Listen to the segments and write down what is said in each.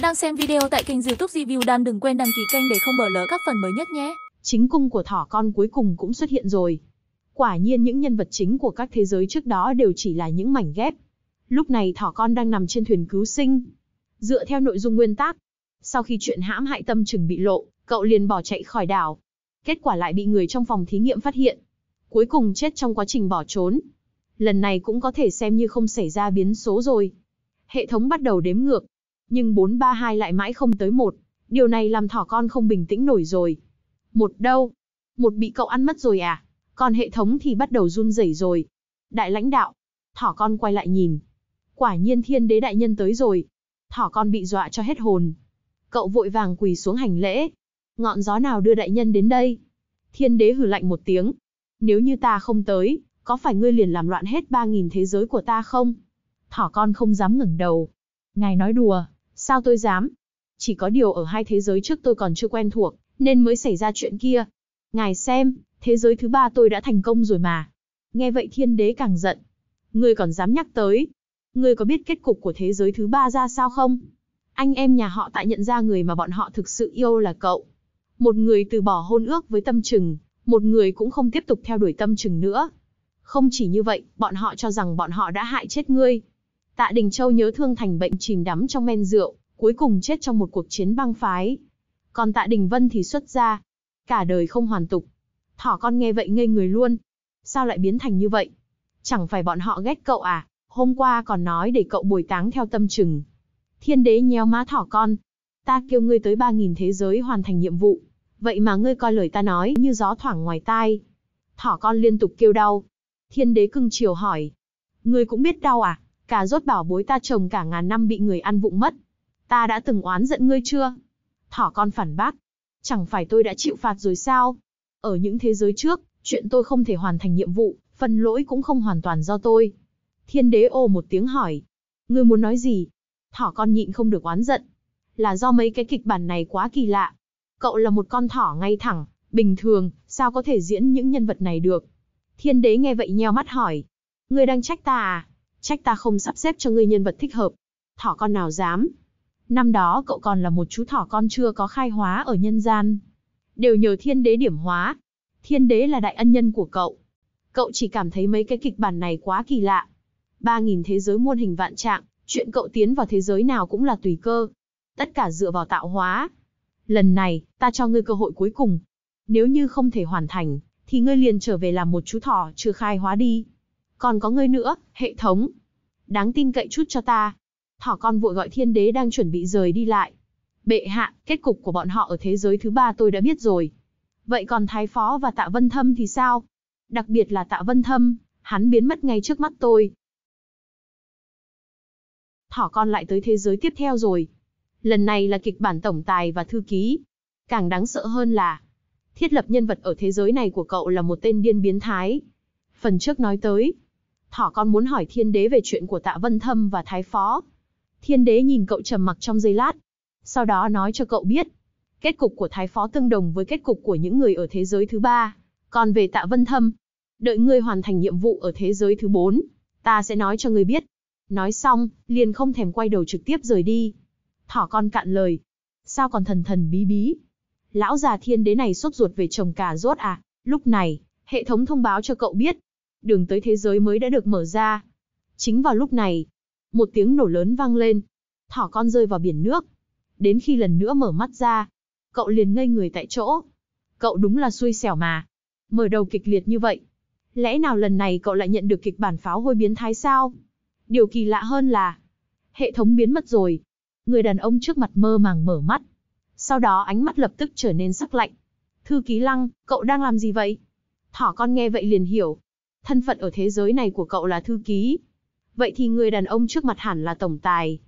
bạn đang xem video tại kênh youtube Review Đan đừng quên đăng ký kênh để không bỏ lỡ các phần mới nhất nhé. Chính cung của thỏ con cuối cùng cũng xuất hiện rồi. Quả nhiên những nhân vật chính của các thế giới trước đó đều chỉ là những mảnh ghép. Lúc này thỏ con đang nằm trên thuyền cứu sinh. Dựa theo nội dung nguyên tác, sau khi chuyện hãm hại tâm trừng bị lộ, cậu liền bỏ chạy khỏi đảo. Kết quả lại bị người trong phòng thí nghiệm phát hiện. Cuối cùng chết trong quá trình bỏ trốn. Lần này cũng có thể xem như không xảy ra biến số rồi. Hệ thống bắt đầu đếm ngược, nhưng 432 lại mãi không tới một. Điều này làm thỏ con không bình tĩnh nổi rồi. Một đâu? Một bị cậu ăn mất rồi à? Còn hệ thống thì bắt đầu run rẩy rồi. Đại lãnh đạo. Thỏ con quay lại nhìn. Quả nhiên thiên đế đại nhân tới rồi. Thỏ con bị dọa cho hết hồn. Cậu vội vàng quỳ xuống hành lễ. Ngọn gió nào đưa đại nhân đến đây? Thiên đế hử lạnh một tiếng. Nếu như ta không tới, có phải ngươi liền làm loạn hết ba nghìn thế giới của ta không? Thỏ con không dám ngẩng đầu. Ngài nói đùa, Sao tôi dám? Chỉ có điều ở hai thế giới trước tôi còn chưa quen thuộc, nên mới xảy ra chuyện kia. Ngài xem, thế giới thứ ba tôi đã thành công rồi mà. Nghe vậy thiên đế càng giận. Ngươi còn dám nhắc tới. Ngươi có biết kết cục của thế giới thứ ba ra sao không? Anh em nhà họ tại nhận ra người mà bọn họ thực sự yêu là cậu. Một người từ bỏ hôn ước với tâm trừng, một người cũng không tiếp tục theo đuổi tâm trừng nữa. Không chỉ như vậy, bọn họ cho rằng bọn họ đã hại chết ngươi. Tạ Đình Châu nhớ thương thành bệnh chìm đắm trong men rượu, cuối cùng chết trong một cuộc chiến băng phái. Còn Tạ Đình Vân thì xuất ra, cả đời không hoàn tục. Thỏ con nghe vậy ngây người luôn. Sao lại biến thành như vậy? Chẳng phải bọn họ ghét cậu à? Hôm qua còn nói để cậu bồi táng theo tâm chừng. Thiên đế nhéo má thỏ con. Ta kêu ngươi tới ba nghìn thế giới hoàn thành nhiệm vụ. Vậy mà ngươi coi lời ta nói như gió thoảng ngoài tai. Thỏ con liên tục kêu đau. Thiên đế cưng chiều hỏi. Ngươi cũng biết đau à? Cả rốt bảo bối ta trồng cả ngàn năm bị người ăn vụng mất, ta đã từng oán giận ngươi chưa? Thỏ con phản bác, chẳng phải tôi đã chịu phạt rồi sao? Ở những thế giới trước, chuyện tôi không thể hoàn thành nhiệm vụ, phần lỗi cũng không hoàn toàn do tôi. Thiên đế ô một tiếng hỏi, ngươi muốn nói gì? Thỏ con nhịn không được oán giận, là do mấy cái kịch bản này quá kỳ lạ. Cậu là một con thỏ ngay thẳng, bình thường, sao có thể diễn những nhân vật này được? Thiên đế nghe vậy nheo mắt hỏi, ngươi đang trách ta à? Trách ta không sắp xếp cho ngươi nhân vật thích hợp. Thỏ con nào dám, Năm đó cậu còn là một chú thỏ con chưa có khai hóa ở nhân gian. Đều nhờ thiên đế điểm hóa. Thiên đế là đại ân nhân của cậu. Cậu chỉ cảm thấy mấy cái kịch bản này quá kỳ lạ. Ba nghìn thế giới muôn hình vạn trạng, chuyện cậu tiến vào thế giới nào cũng là tùy cơ. Tất cả dựa vào tạo hóa. Lần này, ta cho ngươi cơ hội cuối cùng. Nếu như không thể hoàn thành, thì ngươi liền trở về làm một chú thỏ chưa khai hóa đi. Còn có ngươi nữa, hệ thống. Đáng tin cậy chút cho ta thỏ con vội gọi thiên đế đang chuẩn bị rời đi lại. Bệ hạ, kết cục của bọn họ ở thế giới thứ ba tôi đã biết rồi. Vậy còn thái phó và tạ vân thâm thì sao? Đặc biệt là tạ vân thâm, hắn biến mất ngay trước mắt tôi. Thỏ con lại tới thế giới tiếp theo rồi. Lần này là kịch bản tổng tài và thư ký. Càng đáng sợ hơn là, thiết lập nhân vật ở thế giới này của cậu là một tên điên biến thái. Phần trước nói tới, thỏ con muốn hỏi thiên đế về chuyện của tạ vân thâm và thái phó, Thiên đế nhìn cậu trầm mặc trong giây lát, sau đó nói cho cậu biết, kết cục của thái phó tương đồng với kết cục của những người ở thế giới thứ ba. Còn về tạ vân thâm, đợi ngươi hoàn thành nhiệm vụ ở thế giới thứ bốn, ta sẽ nói cho ngươi biết. Nói xong, liền không thèm quay đầu trực tiếp rời đi. Thỏ con cạn lời. Sao còn thần thần bí bí? Lão già thiên đế này sốt ruột về chồng cà rốt à? Lúc này, hệ thống thông báo cho cậu biết. Đường tới thế giới mới đã được mở ra. Chính vào lúc này, một tiếng nổ lớn vang lên. Thỏ con rơi vào biển nước. Đến khi lần nữa mở mắt ra, cậu liền ngây người tại chỗ. Cậu đúng là xui xẻo mà. Mở đầu kịch liệt như vậy. Lẽ nào lần này cậu lại nhận được kịch bản pháo hôi biến thái sao? Điều kỳ lạ hơn là hệ thống biến mất rồi. Người đàn ông trước mặt mơ màng mở mắt. Sau đó ánh mắt lập tức trở nên sắc lạnh. Thư ký lăng, cậu đang làm gì vậy? Thỏ con nghe vậy liền hiểu. Thân phận ở thế giới này của cậu là thư ký, Vậy thì người đàn ông trước mặt hẳn là tổng tài.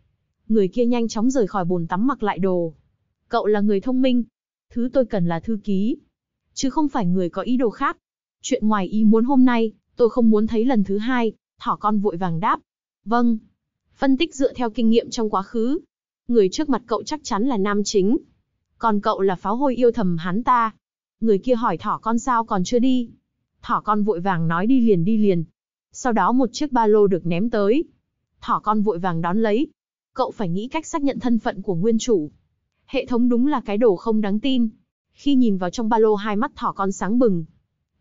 Người kia nhanh chóng rời khỏi bồn tắm mặc lại đồ. Cậu là người thông minh. Thứ tôi cần là thư ký. Chứ không phải người có ý đồ khác. Chuyện ngoài ý muốn hôm nay, tôi không muốn thấy lần thứ hai. Thỏ con vội vàng đáp. Vâng. Phân tích dựa theo kinh nghiệm trong quá khứ. Người trước mặt cậu chắc chắn là nam chính. Còn cậu là pháo hôi yêu thầm hắn ta. Người kia hỏi thỏ con sao còn chưa đi. Thỏ con vội vàng nói đi liền đi liền, sau đó một chiếc ba lô được ném tới. Thỏ con vội vàng đón lấy. Cậu phải nghĩ cách xác nhận thân phận của nguyên chủ. Hệ thống đúng là cái đồ không đáng tin. Khi nhìn vào trong ba lô hai mắt thỏ con sáng bừng.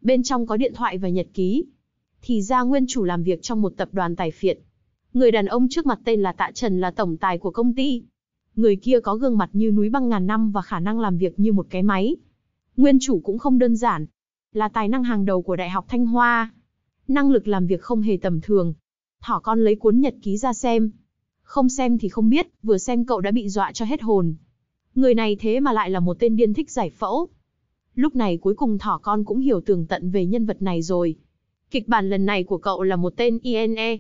Bên trong có điện thoại và nhật ký. Thì ra nguyên chủ làm việc trong một tập đoàn tài phiệt. Người đàn ông trước mặt tên là Tạ Trần là tổng tài của công ty. Người kia có gương mặt như núi băng ngàn năm và khả năng làm việc như một cái máy. Nguyên chủ cũng không đơn giản. Là tài năng hàng đầu của Đại học Thanh Hoa năng lực làm việc không hề tầm thường. Thỏ con lấy cuốn nhật ký ra xem. Không xem thì không biết, vừa xem cậu đã bị dọa cho hết hồn. Người này thế mà lại là một tên điên thích giải phẫu. Lúc này cuối cùng thỏ con cũng hiểu tường tận về nhân vật này rồi. Kịch bản lần này của cậu là một tên INE.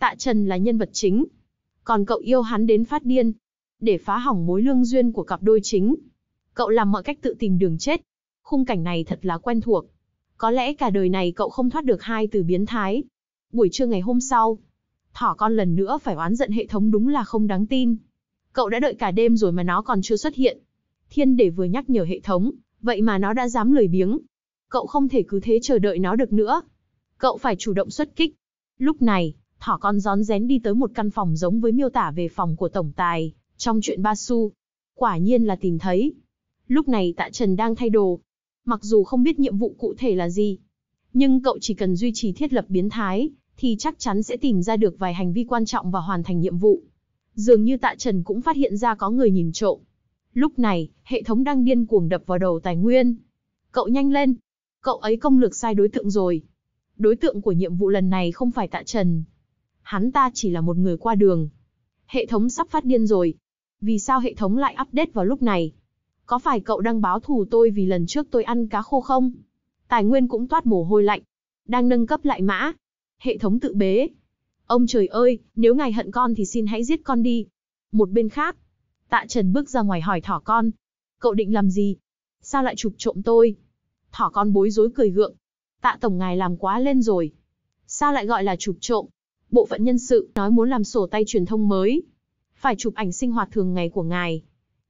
Tạ Trần là nhân vật chính. Còn cậu yêu hắn đến phát điên. Để phá hỏng mối lương duyên của cặp đôi chính. Cậu làm mọi cách tự tìm đường chết. Khung cảnh này thật là quen thuộc. Có lẽ cả đời này cậu không thoát được hai từ biến thái. Buổi trưa ngày hôm sau, thỏ con lần nữa phải oán giận hệ thống đúng là không đáng tin. Cậu đã đợi cả đêm rồi mà nó còn chưa xuất hiện. Thiên để vừa nhắc nhở hệ thống, vậy mà nó đã dám lười biếng. Cậu không thể cứ thế chờ đợi nó được nữa. Cậu phải chủ động xuất kích. Lúc này, thỏ con rón rén đi tới một căn phòng giống với miêu tả về phòng của tổng tài, trong chuyện ba Basu. Quả nhiên là tìm thấy. Lúc này tạ Trần đang thay đồ, mặc dù không biết nhiệm vụ cụ thể là gì. Nhưng cậu chỉ cần duy trì thiết lập biến thái, thì chắc chắn sẽ tìm ra được vài hành vi quan trọng và hoàn thành nhiệm vụ. Dường như tạ Trần cũng phát hiện ra có người nhìn trộm. Lúc này, hệ thống đang điên cuồng đập vào đầu tài nguyên. Cậu nhanh lên. Cậu ấy công lược sai đối tượng rồi. Đối tượng của nhiệm vụ lần này không phải tạ Trần. Hắn ta chỉ là một người qua đường. Hệ thống sắp phát điên rồi. Vì sao hệ thống lại update vào lúc này? Có phải cậu đang báo thù tôi vì lần trước tôi ăn cá khô không? Tài nguyên cũng toát mồ hôi lạnh. Đang nâng cấp lại mã. Hệ thống tự bế. Ông trời ơi, nếu ngài hận con thì xin hãy giết con đi. Một bên khác. Tạ Trần bước ra ngoài hỏi thỏ con. Cậu định làm gì? Sao lại chụp trộm tôi? Thỏ con bối rối cười gượng. Tạ Tổng ngài làm quá lên rồi. Sao lại gọi là chụp trộm? Bộ phận nhân sự nói muốn làm sổ tay truyền thông mới. Phải chụp ảnh sinh hoạt thường ngày của ngài.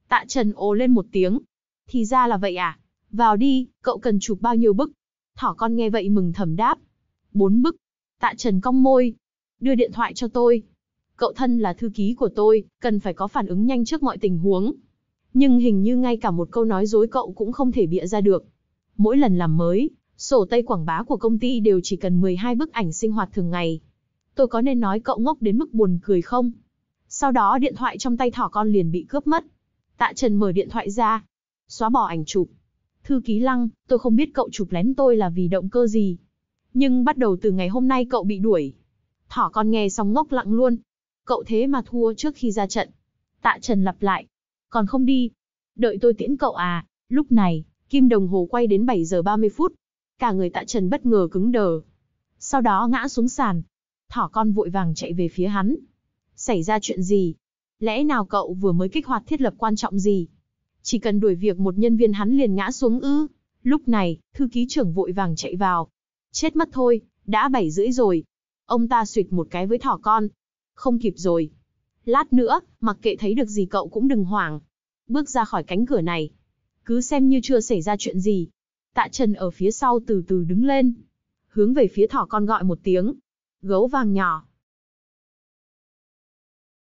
Tạ Trần ồ lên một tiếng. Thì ra là vậy à? Vào đi, cậu cần chụp bao nhiêu bức? Thỏ con nghe vậy mừng thầm đáp. Bốn bức. Tạ Trần cong môi. Đưa điện thoại cho tôi. Cậu thân là thư ký của tôi, cần phải có phản ứng nhanh trước mọi tình huống. Nhưng hình như ngay cả một câu nói dối cậu cũng không thể bịa ra được. Mỗi lần làm mới, sổ tay quảng bá của công ty đều chỉ cần 12 bức ảnh sinh hoạt thường ngày. Tôi có nên nói cậu ngốc đến mức buồn cười không? Sau đó điện thoại trong tay thỏ con liền bị cướp mất. Tạ Trần mở điện thoại ra, xóa bỏ ảnh chụp. Thư ký Lăng, tôi không biết cậu chụp lén tôi là vì động cơ gì. Nhưng bắt đầu từ ngày hôm nay cậu bị đuổi. Thỏ con nghe xong ngốc lặng luôn. Cậu thế mà thua trước khi ra trận. Tạ Trần lặp lại. Còn không đi. Đợi tôi tiễn cậu à. Lúc này, kim đồng hồ quay đến 7 giờ 30 phút. Cả người Tạ Trần bất ngờ cứng đờ. Sau đó ngã xuống sàn. Thỏ con vội vàng chạy về phía hắn. Xảy ra chuyện gì? lẽ nào cậu vừa mới kích hoạt thiết lập quan trọng gì? Chỉ cần đuổi việc một nhân viên hắn liền ngã xuống ư. Lúc này, thư ký trưởng vội vàng chạy vào. Chết mất thôi, đã bảy rưỡi rồi. Ông ta suyệt một cái với thỏ con. Không kịp rồi. Lát nữa, mặc kệ thấy được gì cậu cũng đừng hoảng. Bước ra khỏi cánh cửa này. Cứ xem như chưa xảy ra chuyện gì. Tạ Trần ở phía sau từ từ đứng lên. Hướng về phía thỏ con gọi một tiếng. Gấu vàng nhỏ,